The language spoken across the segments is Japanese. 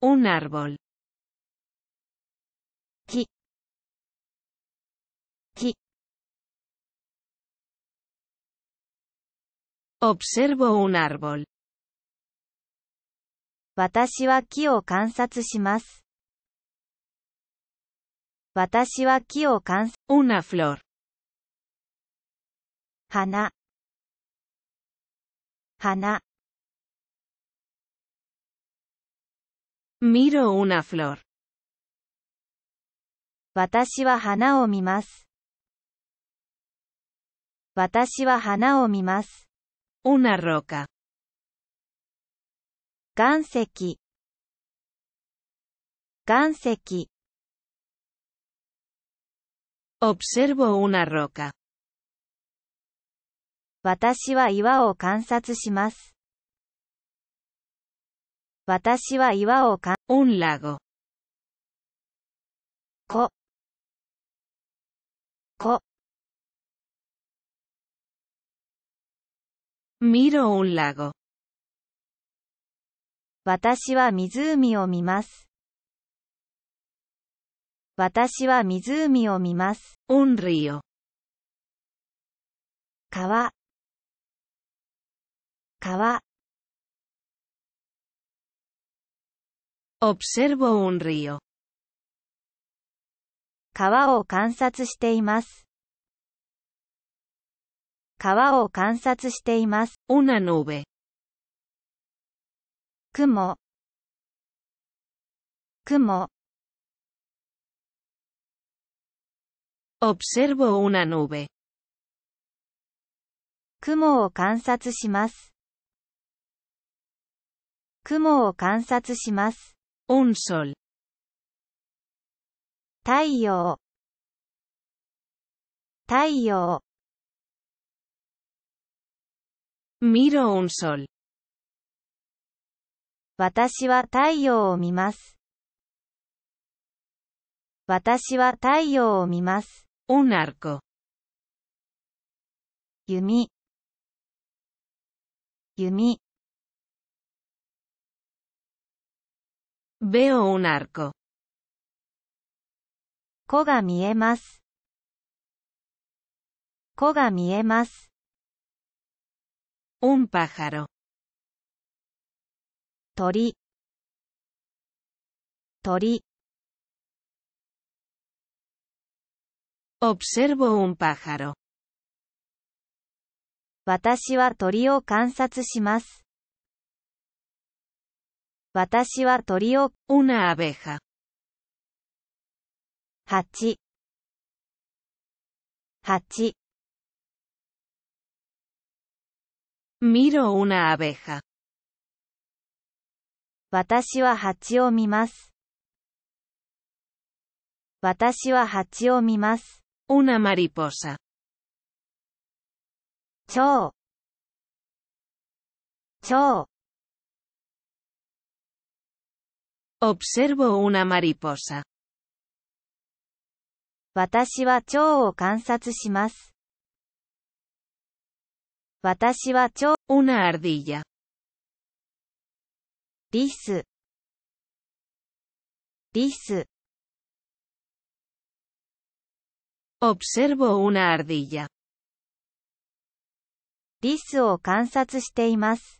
Un árbol. Ki. Observo un árbol. Watashi wa ki o kansatsu shimasu. Watashi wa ki o kansatsu. Una flor. Hana. Hana. Miro una flor. 私は花を見ます。私は花を見ます。una roca。岩石。岩石。observo una roca。私は岩を観察します。私は岩をか、un lago。こ、こ。miro un lago。私は湖を見ます。私は湖を見ます。un río。川、川。Observo un río. 川を観察しています。川を観察しています。Una nube. 雲。雲。Observo una nube. 雲を観察します。雲を観察します。Un sol. 太陽太陽 Miro un sol. 私は太陽を見ます。私は太陽を見ます。Un arco. 弓弓 Veo un arco. 子が見えます。子が見えます。un pájaro. 鳥鳥 observo un pájaro. 私は鳥を観察します。私は鳥を、una abeja。蜂、蜂。miro una abeja。私は蜂を見ます。私は蜂を見ます。una mariposa。蝶、蝶。Observo una mariposa. Watashiwa chou o kansatsushimasu. Watashiwa chou una ardilla. Lisu. Observo una ardilla. Lisu o kansatsushimasu.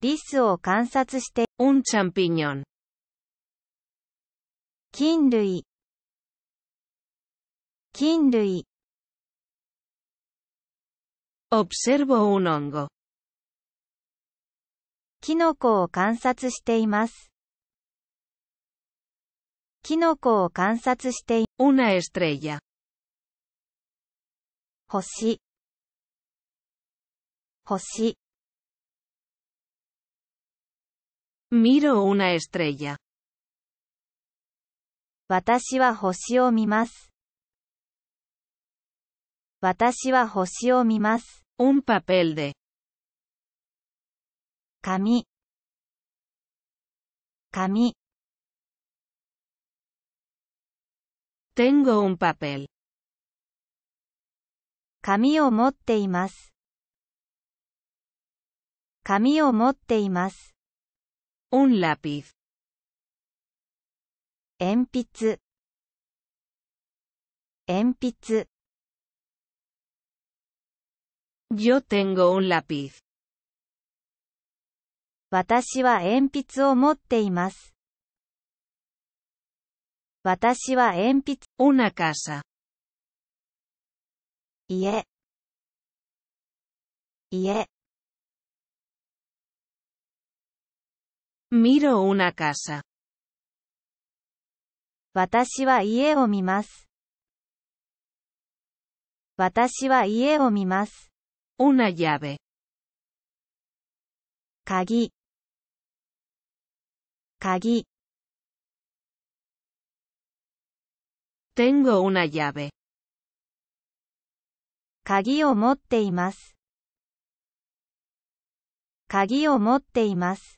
リスを観察して Un champiñón 菌類菌類 Observo un hongo キノコを観察しています。キノコを観察してい、una estrella 星星 Miro una estrella. 私は星を見ます。私は星を見ます。Un papel de 紙。紙。Tengo un papel. 紙を持っています。紙を持っています。Un lápiz. 鉛筆鉛筆 Yo tengo un lápiz. 私は鉛筆を持っています。私は鉛筆、una casa。家。家。Miro una casa. 私は家を見ます。私は家を見ます。Una llave. 鍵鍵 Tengo una llave. 鍵を持っています。鍵を持っています。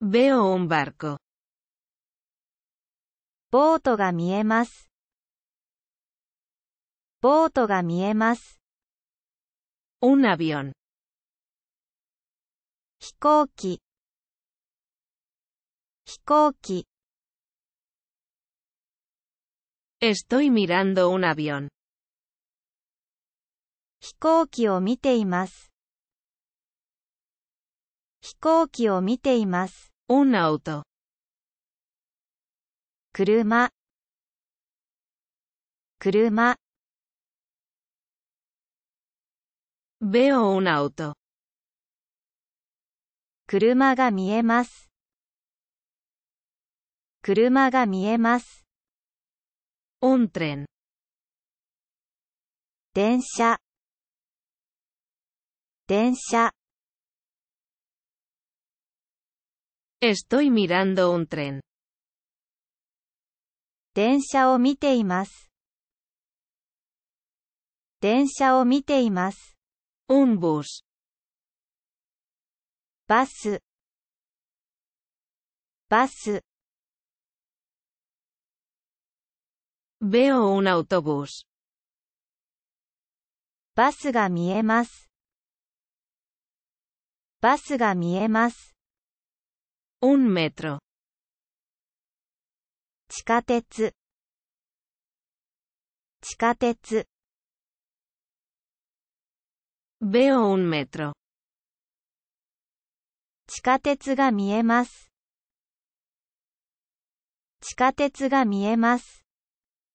Veo un barco. ボートが見えます。ボートが見えます。Un avión. 飛行機飛行機 Estoy mirando un avión. 飛行機を見ています。飛行機を見ています。Un auto. 車車 Veo un auto. 車が見えます。車が見えます。Un tren. 電車電車 Estoy mirando un tren. 電車を見ています。電車を見ています。Un bus. バス。バス。Veo un autobús. バスが見えます。バスが見えます。Un metro. 地下鉄地下鉄 Veo un metro. 地下鉄が見えます。地下鉄が見えます。